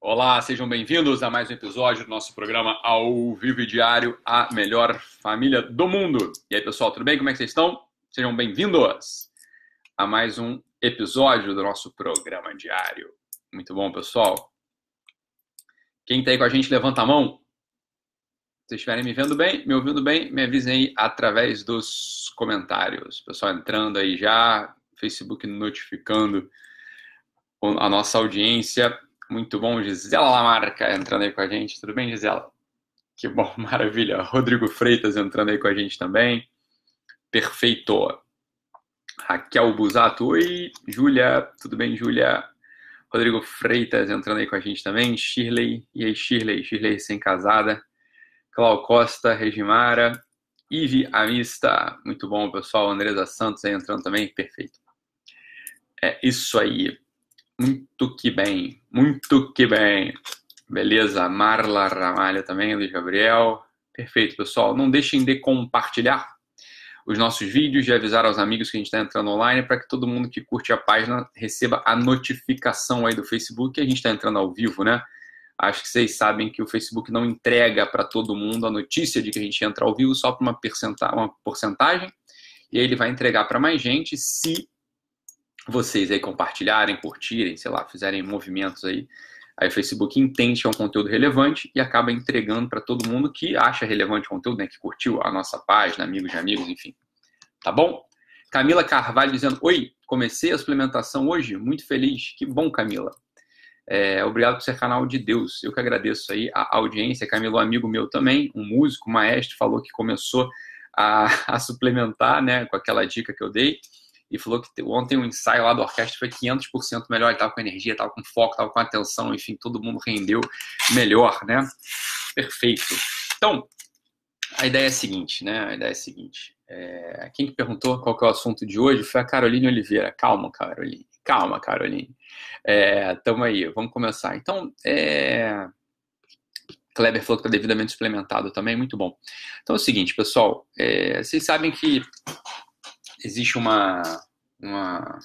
Olá, sejam bem-vindos a mais um episódio do nosso programa Ao Vivo e Diário, a melhor família do mundo. E aí, pessoal, tudo bem? Como é que vocês estão? Sejam bem-vindos a mais um episódio do nosso programa diário. Muito bom, pessoal. Quem está aí com a gente, levanta a mão. Se estiverem me vendo bem, me ouvindo bem, me avisem aí através dos comentários. Pessoal entrando aí já, Facebook notificando a nossa audiência. Muito bom, Gisela Lamarca entrando aí com a gente. Tudo bem, Gisela? Que bom, maravilha. Rodrigo Freitas entrando aí com a gente também. Perfeito. Raquel Busato, oi. Júlia, tudo bem, Júlia? Rodrigo Freitas entrando aí com a gente também. Shirley, e aí, Shirley? Shirley sem casada Clau Costa, Regimara. Ive Amista, muito bom, pessoal. Andresa Santos aí entrando também, perfeito. É isso aí. Muito que bem, muito que bem. Beleza, Marla Ramalho também, Luiz Gabriel. Perfeito, pessoal. Não deixem de compartilhar os nossos vídeos, de avisar aos amigos que a gente está entrando online, para que todo mundo que curte a página receba a notificação aí do Facebook que a gente está entrando ao vivo, né? Acho que vocês sabem que o Facebook não entrega para todo mundo a notícia de que a gente entra ao vivo só para uma, uma porcentagem. E aí ele vai entregar para mais gente se vocês aí compartilharem, curtirem, sei lá, fizerem movimentos aí, aí o Facebook entende que é um conteúdo relevante e acaba entregando para todo mundo que acha relevante o conteúdo, né, que curtiu a nossa página, amigos de amigos, enfim. Tá bom? Camila Carvalho dizendo: Oi, comecei a suplementação hoje, muito feliz. Que bom, Camila. É, obrigado por ser canal de Deus. Eu que agradeço aí a audiência. Camila, um amigo meu também, um músico, maestro, falou que começou a, a suplementar, né, com aquela dica que eu dei e falou que ontem o ensaio lá da orquestra foi 500% melhor, ele estava com energia, estava com foco, estava com atenção, enfim, todo mundo rendeu melhor, né? Perfeito. Então, a ideia é a seguinte, né? A ideia é a seguinte. É... Quem que perguntou qual que é o assunto de hoje foi a Caroline Oliveira. Calma, Caroline. Calma, Caroline. É, tamo aí, vamos começar. Então, é... Kleber falou que está devidamente suplementado também, muito bom. Então é o seguinte, pessoal, é, vocês sabem que existe uma, uma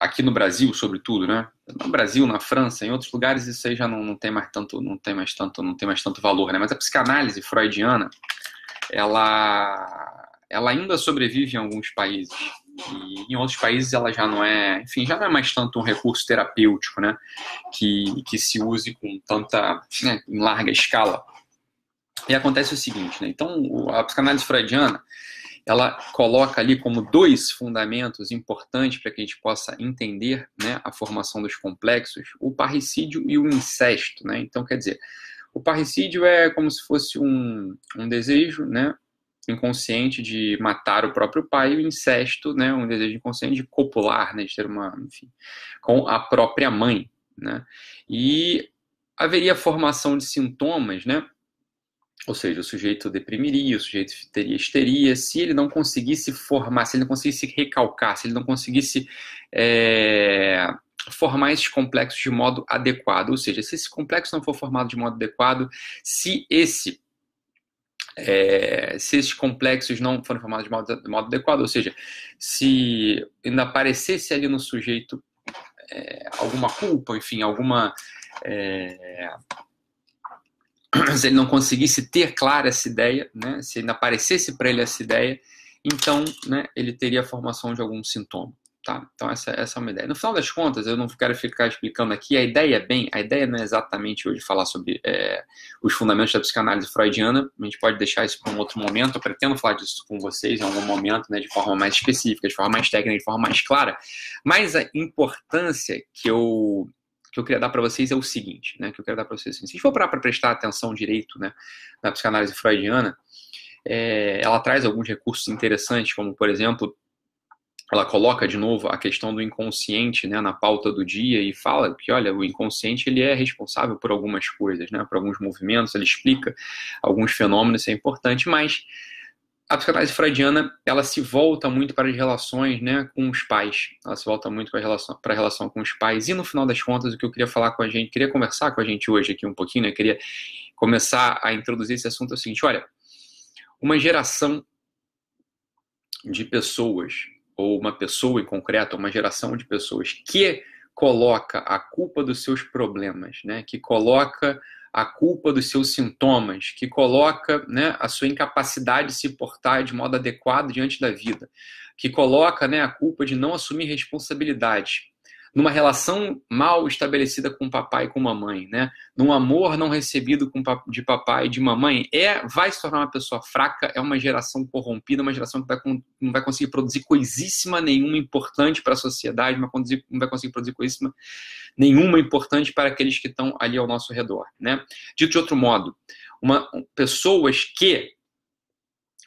aqui no Brasil, sobretudo, né? No Brasil, na França, em outros lugares isso aí já não, não, tem mais tanto, não tem mais tanto, não tem mais tanto valor, né? Mas a psicanálise freudiana, ela, ela ainda sobrevive em alguns países e em outros países ela já não é, enfim, já não é mais tanto um recurso terapêutico, né? Que que se use com tanta, né, em larga escala. E acontece o seguinte, né? Então, a psicanálise freudiana ela coloca ali como dois fundamentos importantes para que a gente possa entender né, a formação dos complexos, o parricídio e o incesto. Né? Então, quer dizer, o parricídio é como se fosse um, um desejo né, inconsciente de matar o próprio pai, e o incesto, né, um desejo inconsciente de copular, né, de ter uma, enfim, com a própria mãe. Né? E haveria formação de sintomas, né? Ou seja, o sujeito deprimiria, o sujeito teria histeria, se ele não conseguisse formar, se ele não conseguisse recalcar, se ele não conseguisse é, formar esses complexos de modo adequado. Ou seja, se esse complexo não for formado de modo adequado, se esse é, se esses complexos não forem formados de modo, de modo, adequado, ou seja, se ainda aparecesse ali no sujeito é, alguma culpa, enfim, alguma é, se ele não conseguisse ter clara essa ideia, né, se ainda aparecesse para ele essa ideia, então né, ele teria a formação de algum sintoma. Tá? Então essa, essa é uma ideia. No final das contas, eu não quero ficar explicando aqui, a ideia é bem, a ideia não é exatamente hoje falar sobre é, os fundamentos da psicanálise freudiana, a gente pode deixar isso para um outro momento, eu pretendo falar disso com vocês em algum momento, né, de forma mais específica, de forma mais técnica, de forma mais clara, mas a importância que eu que eu queria dar para vocês é o seguinte, né? Que eu quero dar para vocês é Se a gente for parar para prestar atenção direito, né, na psicanálise freudiana, é, ela traz alguns recursos interessantes, como por exemplo, ela coloca de novo a questão do inconsciente, né, na pauta do dia e fala que, olha, o inconsciente ele é responsável por algumas coisas, né, por alguns movimentos, ele explica alguns fenômenos, isso é importante, mas a psicanálise freudiana ela se volta muito para as relações né, com os pais. Ela se volta muito para a, relação, para a relação com os pais. E no final das contas, o que eu queria falar com a gente, queria conversar com a gente hoje aqui um pouquinho, né, queria começar a introduzir esse assunto é o seguinte: olha, uma geração de pessoas, ou uma pessoa em concreto, uma geração de pessoas que coloca a culpa dos seus problemas, né, que coloca a culpa dos seus sintomas, que coloca né, a sua incapacidade de se portar de modo adequado diante da vida, que coloca né, a culpa de não assumir responsabilidade numa relação mal estabelecida com papai e com mamãe, né? Num amor não recebido de papai e de mamãe, é vai se tornar uma pessoa fraca, é uma geração corrompida, uma geração que vai, tá não vai conseguir produzir coisíssima nenhuma importante para a sociedade, não vai conseguir produzir coisíssima nenhuma importante para aqueles que estão ali ao nosso redor, né? Dito de outro modo, uma, pessoas que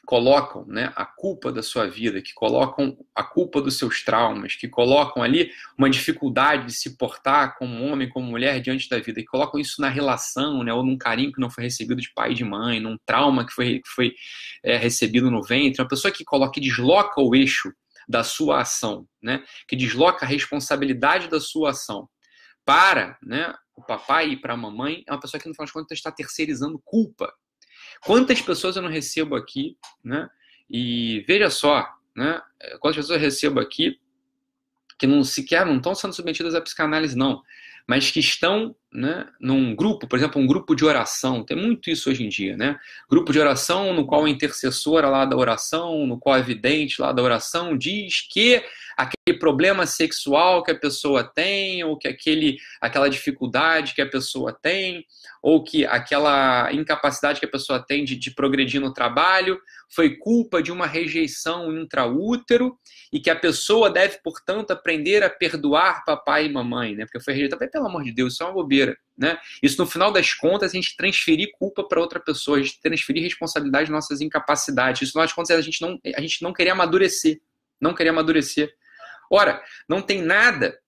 colocam né, a culpa da sua vida, que colocam a culpa dos seus traumas, que colocam ali uma dificuldade de se portar como homem, como mulher diante da vida, que colocam isso na relação, né, ou num carinho que não foi recebido de pai e de mãe, num trauma que foi, que foi é, recebido no ventre, uma pessoa que coloca e desloca o eixo da sua ação, né, que desloca a responsabilidade da sua ação para né, o papai e para a mamãe, é uma pessoa que, no final das contas, está terceirizando culpa Quantas pessoas eu não recebo aqui, né? E veja só, né? Quantas pessoas eu recebo aqui que não sequer não estão sendo submetidas à psicanálise, não, mas que estão né, num grupo, por exemplo, um grupo de oração, tem muito isso hoje em dia, né? Grupo de oração no qual a intercessora lá da oração, no qual a é vidente lá da oração diz que aquele problema sexual que a pessoa tem, ou que aquele, aquela dificuldade que a pessoa tem, ou que aquela incapacidade que a pessoa tem de, de progredir no trabalho foi culpa de uma rejeição intraútero e que a pessoa deve, portanto, aprender a perdoar papai e mamãe, né? Porque foi rejeitada, pelo amor de Deus, isso é uma bobeira, né? Isso no final das contas a gente transferir culpa para outra pessoa, a gente transferir responsabilidade de nossas incapacidades. Isso no final das contas a gente não a gente não queria amadurecer, não queria amadurecer. Ora, não tem nada,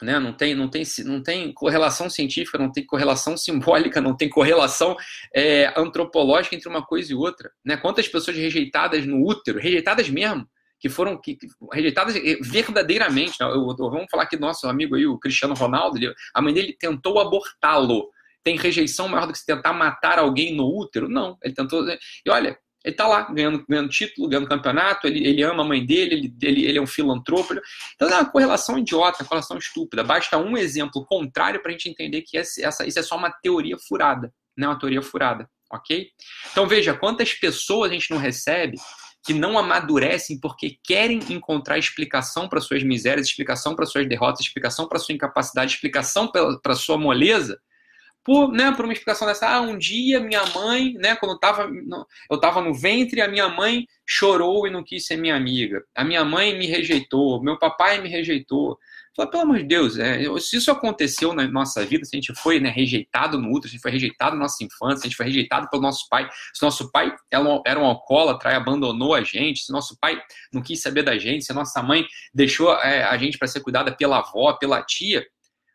né? não, tem, não, tem, não tem correlação científica, não tem correlação simbólica, não tem correlação é, antropológica entre uma coisa e outra. Né? Quantas pessoas rejeitadas no útero, rejeitadas mesmo, que foram que, rejeitadas verdadeiramente. Né? Eu, eu, vamos falar que nosso amigo aí, o Cristiano Ronaldo, ele, a mãe dele tentou abortá-lo. Tem rejeição maior do que se tentar matar alguém no útero? Não. Ele tentou. Né? E olha, ele está lá, ganhando, ganhando título, ganhando campeonato, ele, ele ama a mãe dele, ele, ele, ele é um filantropo. Ele... Então é uma correlação idiota, uma correlação estúpida. Basta um exemplo contrário para a gente entender que esse, essa, isso é só uma teoria furada, não é uma teoria furada, ok? Então veja, quantas pessoas a gente não recebe que não amadurecem porque querem encontrar explicação para suas misérias, explicação para suas derrotas, explicação para sua incapacidade, explicação para sua moleza, por, né, por uma explicação dessa, ah, um dia minha mãe, né, quando eu estava eu tava no ventre, a minha mãe chorou e não quis ser minha amiga. A minha mãe me rejeitou, meu papai me rejeitou. Fala, pelo amor de Deus, é, se isso aconteceu na nossa vida, se a gente foi né, rejeitado no útero, se a gente foi rejeitado na nossa infância, se a gente foi rejeitado pelo nosso pai, se nosso pai era um alcoólatra e abandonou a gente, se nosso pai não quis saber da gente, se a nossa mãe deixou é, a gente para ser cuidada pela avó, pela tia,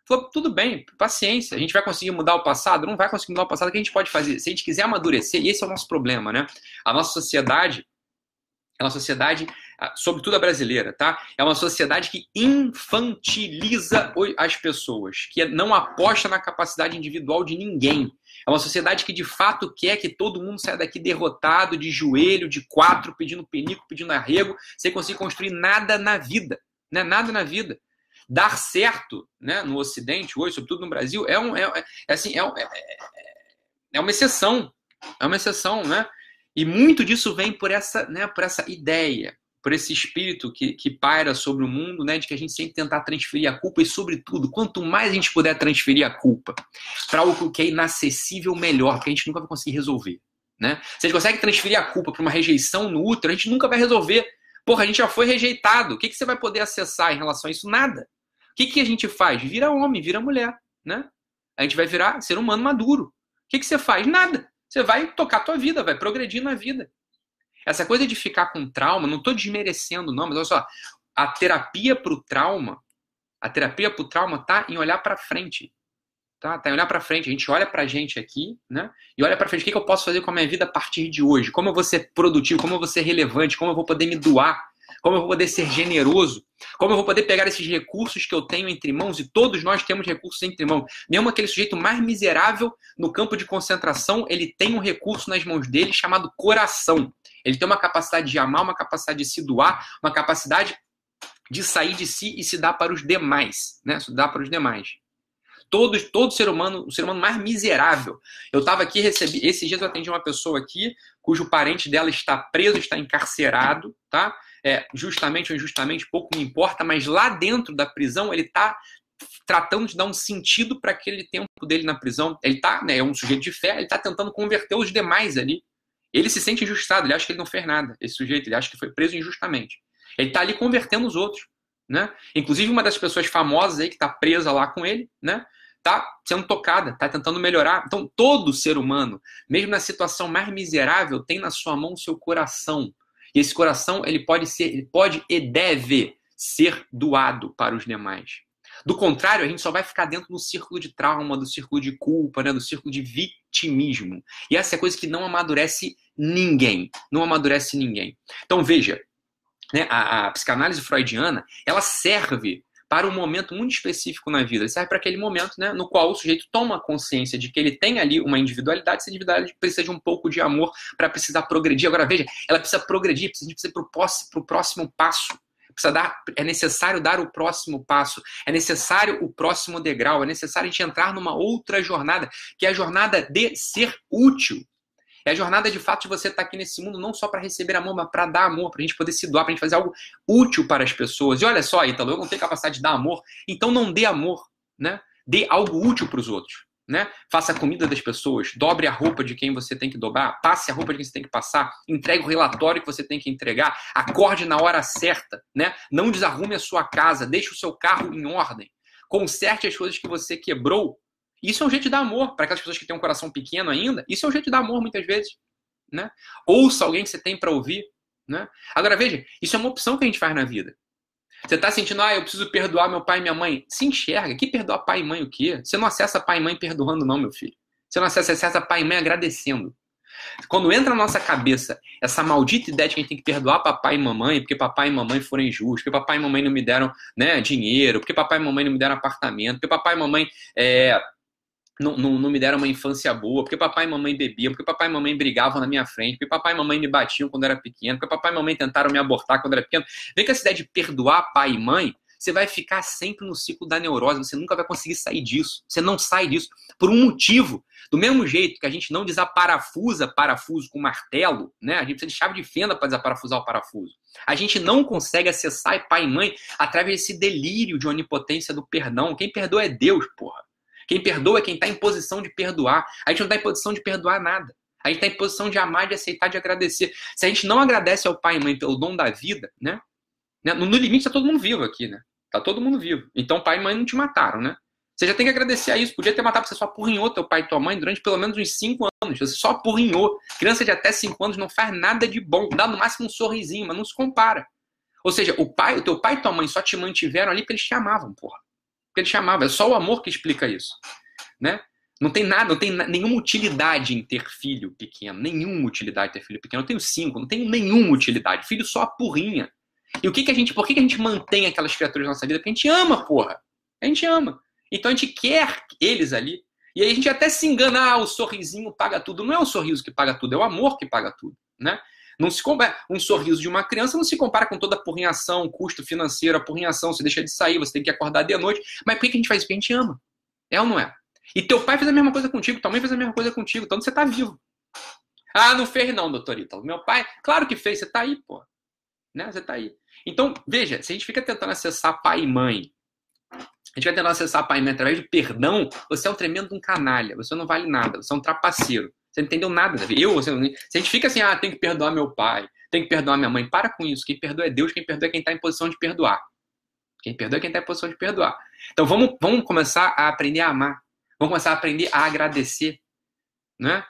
Falou, tudo bem, paciência, a gente vai conseguir mudar o passado? Não vai conseguir mudar o passado, o que a gente pode fazer? Se a gente quiser amadurecer, e esse é o nosso problema, né? A nossa sociedade, é uma sociedade, ah, sobretudo a brasileira, tá? É uma sociedade que infantiliza as pessoas, que não aposta na capacidade individual de ninguém. É uma sociedade que de fato quer que todo mundo saia daqui derrotado, de joelho, de quatro, pedindo penico, pedindo arrego, sem conseguir construir nada na vida. Né? Nada na vida dar certo né, no Ocidente hoje, sobretudo no Brasil, é, um, é, é, é assim, é, é, é, uma exceção. É uma exceção, né? E muito disso vem por essa, né, por essa ideia, por esse espírito que, que paira sobre o mundo, né, de que a gente sempre tentar transferir a culpa e, sobretudo, quanto mais a gente puder transferir a culpa para algo que é inacessível, melhor, porque a gente nunca vai conseguir resolver. Né? Se a gente consegue transferir a culpa para uma rejeição no útero, a gente nunca vai resolver. Porra, a gente já foi rejeitado. O que, que você vai poder acessar em relação a isso? Nada que, que a gente faz? Vira homem, vira mulher, né? A gente vai virar ser humano maduro. O que, que você faz? Nada. Você vai tocar a tua vida, vai progredir na vida. Essa coisa de ficar com trauma, não estou desmerecendo, não, mas olha só, a terapia para o trauma, a terapia para o trauma tá em olhar para frente. Tá? tá em olhar para frente. A gente olha para a gente aqui, né? E olha para frente. O que, que eu posso fazer com a minha vida a partir de hoje? Como eu vou ser produtivo? Como eu vou ser relevante? Como eu vou poder me doar? Como eu vou poder ser generoso? Como eu vou poder pegar esses recursos que eu tenho entre mãos? E todos nós temos recursos entre mãos. Mesmo aquele sujeito mais miserável no campo de concentração, ele tem um recurso nas mãos dele chamado coração. Ele tem uma capacidade de amar, uma capacidade de se doar, uma capacidade de sair de si e se dar para os demais, né? Se dar para os demais. Todo, todo ser humano, o ser humano mais miserável. Eu estava aqui, recebi, esses dias eu atendi uma pessoa aqui, cujo parente dela está preso, está encarcerado, tá? é, justamente ou injustamente, pouco me importa, mas lá dentro da prisão ele está tratando de dar um sentido para aquele tempo dele na prisão. Ele tá, né, é um sujeito de fé, ele está tentando converter os demais ali. Ele se sente injustado, ele acha que ele não fez nada, esse sujeito, ele acha que foi preso injustamente. Ele está ali convertendo os outros, né? Inclusive uma das pessoas famosas aí que está presa lá com ele, né? Tá sendo tocada, tá tentando melhorar. Então todo ser humano, mesmo na situação mais miserável, tem na sua mão o seu coração e esse coração, ele pode ser, ele pode e deve ser doado para os demais. Do contrário, a gente só vai ficar dentro do círculo de trauma, do círculo de culpa, né? do círculo de vitimismo. E essa é a coisa que não amadurece ninguém. Não amadurece ninguém. Então veja, né? a, a psicanálise freudiana, ela serve para um momento muito específico na vida. Ele serve para aquele momento né, no qual o sujeito toma consciência de que ele tem ali uma individualidade, essa individualidade precisa de um pouco de amor para precisar progredir. Agora, veja, ela precisa progredir, precisa ir para o próximo passo. Precisa dar, é necessário dar o próximo passo, é necessário o próximo degrau, é necessário a gente entrar numa outra jornada, que é a jornada de ser útil, é a jornada de fato de você estar tá aqui nesse mundo não só para receber amor, mas para dar amor, para a gente poder se doar, para a gente fazer algo útil para as pessoas. E olha só, Ítalo, eu não tenho capacidade de dar amor, então não dê amor, né? Dê algo útil para os outros. Né? Faça a comida das pessoas, dobre a roupa de quem você tem que dobrar, passe a roupa de quem você tem que passar, entregue o relatório que você tem que entregar, acorde na hora certa, né? Não desarrume a sua casa, deixe o seu carro em ordem, conserte as coisas que você quebrou isso é um jeito de dar amor para aquelas pessoas que têm um coração pequeno ainda. Isso é um jeito de dar amor muitas vezes. Né? Ouça alguém que você tem para ouvir. Né? Agora veja, isso é uma opção que a gente faz na vida. Você está sentindo, ah, eu preciso perdoar meu pai e minha mãe. Se enxerga. Que perdoar pai e mãe o quê? Você não acessa pai e mãe perdoando, não, meu filho. Você não acessa, acessa pai e mãe agradecendo. Quando entra na nossa cabeça essa maldita ideia de que a gente tem que perdoar papai e mamãe porque papai e mamãe foram injustos, porque papai e mamãe não me deram né, dinheiro, porque papai e mamãe não me deram apartamento, porque papai e mamãe é, não, não, não, me deram uma infância boa, porque papai e mamãe bebiam, porque papai e mamãe brigavam na minha frente, porque papai e mamãe me batiam quando era pequeno, porque papai e mamãe tentaram me abortar quando era pequeno. Vem com essa ideia de perdoar pai e mãe, você vai ficar sempre no ciclo da neurose, você nunca vai conseguir sair disso. Você não sai disso por um motivo. Do mesmo jeito que a gente não desaparafusa parafuso com martelo, né? A gente precisa de chave de fenda para desaparafusar o parafuso. A gente não consegue acessar pai e mãe através desse delírio de onipotência do perdão. Quem perdoa é Deus, porra. Quem perdoa é quem está em posição de perdoar. A gente não está em posição de perdoar nada. A gente está em posição de amar, de aceitar, de agradecer. Se a gente não agradece ao pai e mãe pelo dom da vida, né? né? No, limite está todo mundo vivo aqui, né? Tá todo mundo vivo. Então pai e mãe não te mataram, né? Você já tem que agradecer a isso. Podia ter matado, você só apurrinhou teu pai e tua mãe durante pelo menos uns 5 anos. Você só apurrinhou. Criança de até 5 anos não faz nada de bom. Dá no máximo um sorrisinho, mas não se compara. Ou seja, o pai, o teu pai e tua mãe só te mantiveram ali porque eles te amavam, porra porque ele chamava, É só o amor que explica isso, né? Não tem nada, não tem nenhuma utilidade em ter filho pequeno, nenhuma utilidade ter filho pequeno. Eu tenho cinco, não tenho nenhuma utilidade. Filho só a porrinha. E o que, que a gente, por que, que a gente mantém aquelas criaturas na nossa vida? Porque a gente ama, porra. A gente ama. Então a gente quer eles ali. E aí a gente até se engana, ah, o sorrisinho paga tudo. Não é o sorriso que paga tudo, é o amor que paga tudo, né? Não se compara um sorriso de uma criança não se compara com toda a porrinhação, custo financeiro, a porrinhação, você deixa de sair, você tem que acordar de noite. Mas por que a gente faz isso? Porque a gente ama. É ou não é? E teu pai fez a mesma coisa contigo, tua mãe fez a mesma coisa contigo, Então você tá vivo. Ah, não fez não, doutor Meu pai, claro que fez, você tá aí, pô. Né? Você tá aí. Então, veja, se a gente fica tentando acessar pai e mãe, a gente vai tentando acessar pai e mãe através de perdão, você é um tremendo um canalha, você não vale nada, você é um trapaceiro. Você não entendeu nada Eu, você, se a gente fica assim, ah, tem que perdoar meu pai, tem que perdoar minha mãe, para com isso. Quem perdoa é Deus, quem perdoa é quem está em posição de perdoar. Quem perdoa é quem está em posição de perdoar. Então vamos, vamos começar a aprender a amar. Vamos começar a aprender a agradecer. Né?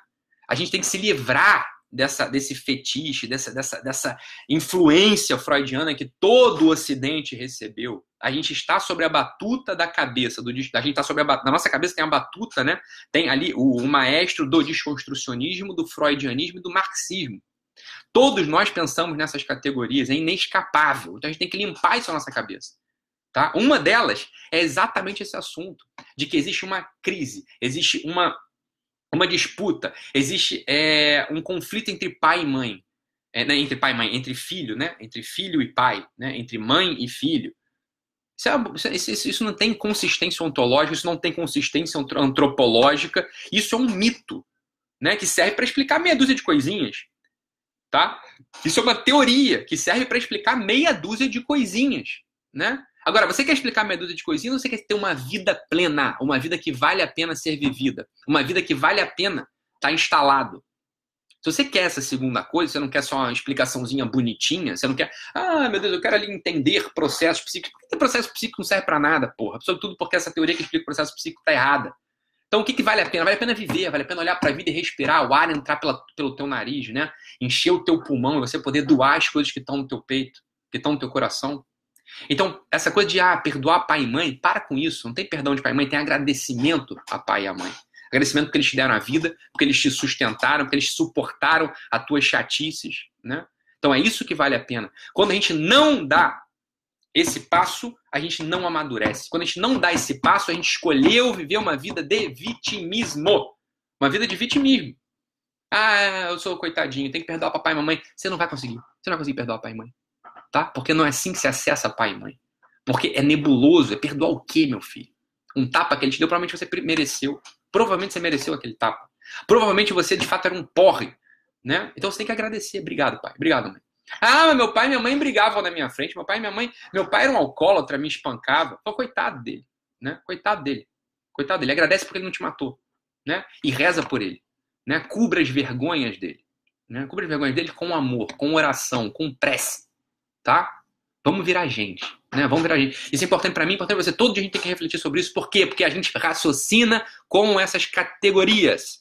A gente tem que se livrar dessa, desse fetiche, dessa, dessa, dessa influência freudiana que todo o Ocidente recebeu a gente está sobre a batuta da cabeça do a gente está sobre a, na nossa cabeça tem a batuta, né? Tem ali o, o maestro do desconstrucionismo, do freudianismo e do marxismo. Todos nós pensamos nessas categorias, é inescapável. Então a gente tem que limpar isso na nossa cabeça. Tá? Uma delas é exatamente esse assunto, de que existe uma crise, existe uma, uma disputa, existe é, um conflito entre pai e mãe. É, né? entre pai e mãe, entre filho, né? Entre filho e pai, né? Entre mãe e filho. É é, isso, isso, isso não tem consistência ontológica, isso não tem consistência antropológica, isso é um mito, né? Que serve para explicar meia dúzia de coisinhas, tá? Isso é uma teoria que serve para explicar meia dúzia de coisinhas, né? Agora, você quer explicar meia dúzia de coisinhas ou você quer ter uma vida plena, uma vida que vale a pena ser vivida, uma vida que vale a pena estar tá instalado, se você quer essa segunda coisa, você não quer só uma explicaçãozinha bonitinha, você não quer, ah, meu Deus, eu quero ali entender processos psíquicos. Por que processo psíquico não serve para nada, porra? Sobretudo porque essa teoria que explica o processo psíquico tá errada. Então, o que, que vale a pena? Vale a pena viver, vale a pena olhar para a vida e respirar, o ar entrar pela, pelo teu nariz, né? Encher o teu pulmão, e você poder doar as coisas que estão no teu peito, que estão no teu coração. Então, essa coisa de ah, perdoar pai e mãe, para com isso. Não tem perdão de pai e mãe, tem agradecimento a pai e a mãe. Agradecimento porque eles te deram a vida, porque eles te sustentaram, porque eles suportaram as tuas chatices, né? Então é isso que vale a pena. Quando a gente não dá esse passo, a gente não amadurece. Quando a gente não dá esse passo, a gente escolheu viver uma vida de vitimismo. Uma vida de vitimismo. Ah, eu sou coitadinho, tem que perdoar papai e mamãe. Você não vai conseguir. Você não vai conseguir perdoar pai e mãe. Tá? Porque não é assim que se acessa pai e mãe. Porque é nebuloso, é perdoar o quê, meu filho? Um tapa que ele te deu, provavelmente você mereceu. Provavelmente você mereceu aquele tapa. Provavelmente você de fato era um porre, né? Então você tem que agradecer. Obrigado, pai. Obrigado, mãe. Ah, meu pai e minha mãe brigavam na minha frente. Meu pai e minha mãe, meu pai era um alcoólatra, me espancava. Pô, coitado dele, né? Coitado dele. Coitado dele. Agradece porque ele não te matou, né? E reza por ele, né? Cubra as vergonhas dele, né? Cubra as vergonhas dele com amor, com oração, com prece, tá? Vamos virar gente. Né? Vamos virar gente. Isso é importante para mim, é importante para você. Todo dia a gente tem que refletir sobre isso. Por quê? Porque a gente raciocina com essas categorias.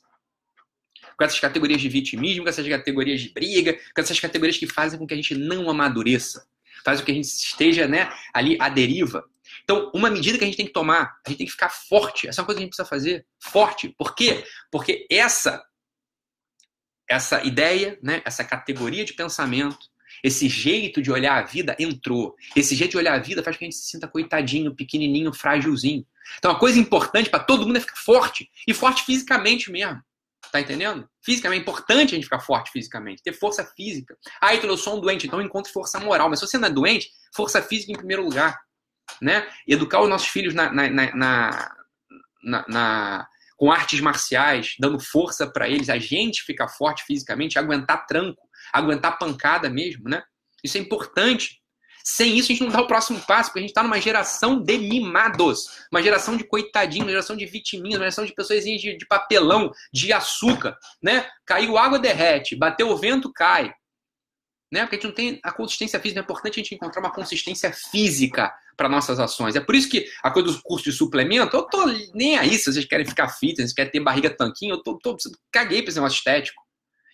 Com essas categorias de vitimismo, com essas categorias de briga, com essas categorias que fazem com que a gente não amadureça. Faz com que a gente esteja né, ali à deriva. Então, uma medida que a gente tem que tomar, a gente tem que ficar forte. Essa é uma coisa que a gente precisa fazer. Forte. Por quê? Porque essa, essa ideia, né, essa categoria de pensamento, esse jeito de olhar a vida entrou. Esse jeito de olhar a vida faz com que a gente se sinta coitadinho, pequenininho, frágilzinho. Então, a coisa importante para todo mundo é ficar forte. E forte fisicamente mesmo. Tá entendendo? Fisicamente é importante a gente ficar forte fisicamente, ter força física. Ah, então eu sou um doente, então eu encontro força moral. Mas se você não é doente, força física em primeiro lugar. Né? Educar os nossos filhos na, na, na, na com artes marciais, dando força para eles, a gente ficar forte fisicamente, aguentar tranco aguentar pancada mesmo, né? Isso é importante. Sem isso, a gente não dá o próximo passo, porque a gente está numa geração de mimados, uma geração de coitadinhos, uma geração de vitiminhos, uma geração de pessoas de, de papelão, de açúcar, né? Caiu água, derrete. Bateu o vento, cai. Né? Porque a gente não tem a consistência física. É importante a gente encontrar uma consistência física para nossas ações. É por isso que a coisa do curso de suplemento, eu tô nem aí se vocês querem ficar fit, se querem ter barriga tanquinho, eu tô, tô caguei para esse negócio estético.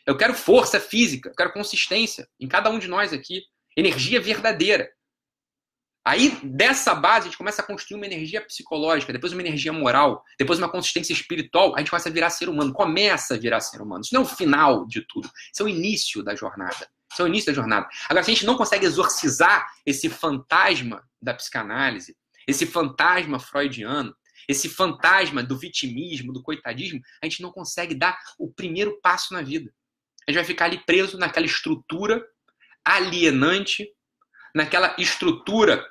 Eu quero força física, eu quero consistência em cada um de nós aqui, energia verdadeira. Aí, dessa base, a gente começa a construir uma energia psicológica, depois uma energia moral, depois uma consistência espiritual, a gente começa a virar ser humano, começa a virar ser humano. Isso não é o final de tudo, isso é o início da jornada. Isso é o início da jornada. Agora, se a gente não consegue exorcizar esse fantasma da psicanálise, esse fantasma freudiano, esse fantasma do vitimismo, do coitadismo, a gente não consegue dar o primeiro passo na vida a gente vai ficar ali preso naquela estrutura alienante, naquela estrutura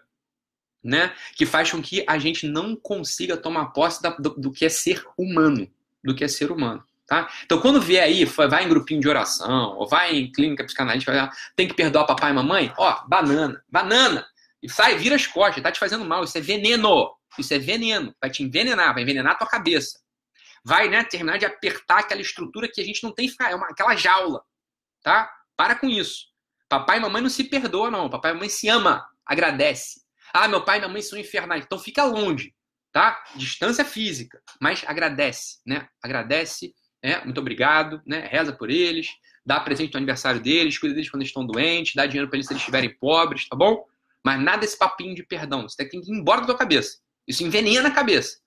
né, que faz com que a gente não consiga tomar posse da, do, do, que é ser humano, do que é ser humano. Tá? Então, quando vier aí, vai em grupinho de oração, ou vai em clínica psicanalítica, tem que perdoar papai e mamãe? Ó, banana, banana! E sai, vira as costas, tá te fazendo mal, isso é veneno! Isso é veneno, vai te envenenar, vai envenenar a tua cabeça vai né, terminar de apertar aquela estrutura que a gente não tem que ficar, é uma, aquela jaula, tá? Para com isso. Papai e mamãe não se perdoam, não. Papai e mamãe se ama, agradece. Ah, meu pai e minha mãe são infernais. Então fica longe, tá? Distância física, mas agradece, né? Agradece, né? muito obrigado, né? Reza por eles, dá presente no aniversário deles, cuida deles quando eles estão doentes, dá dinheiro para eles se eles estiverem pobres, tá bom? Mas nada desse papinho de perdão. Você tem que ir embora da tua cabeça. Isso envenena a cabeça.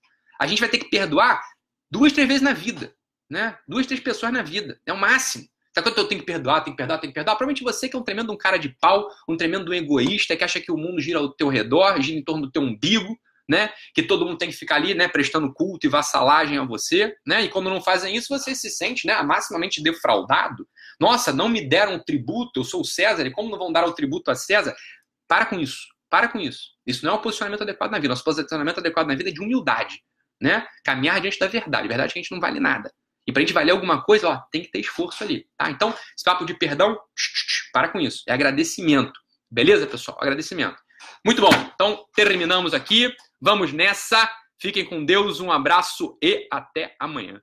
A gente vai ter que perdoar duas, três vezes na vida. Né? Duas, três pessoas na vida. É o máximo. Sabe quando eu tenho que perdoar, tenho que perdoar, tenho que perdoar? Provavelmente você que é um tremendo um cara de pau, um tremendo egoísta, que acha que o mundo gira ao teu redor, gira em torno do teu umbigo, né? Que todo mundo tem que ficar ali, né? Prestando culto e vassalagem a você, né? E quando não fazem isso, você se sente, né? Maximamente defraudado. Nossa, não me deram o tributo, eu sou o César, e como não vão dar o tributo a César? Para com isso, para com isso. Isso não é um posicionamento adequado na vida. Nosso posicionamento adequado na vida é de humildade né? Caminhar diante da verdade. A verdade é que a gente não vale nada. E para a gente valer alguma coisa, ó, tem que ter esforço ali, tá? Então, esse papo de perdão, para com isso. É agradecimento. Beleza, pessoal? Agradecimento. Muito bom. Então, terminamos aqui. Vamos nessa. Fiquem com Deus. Um abraço e até amanhã.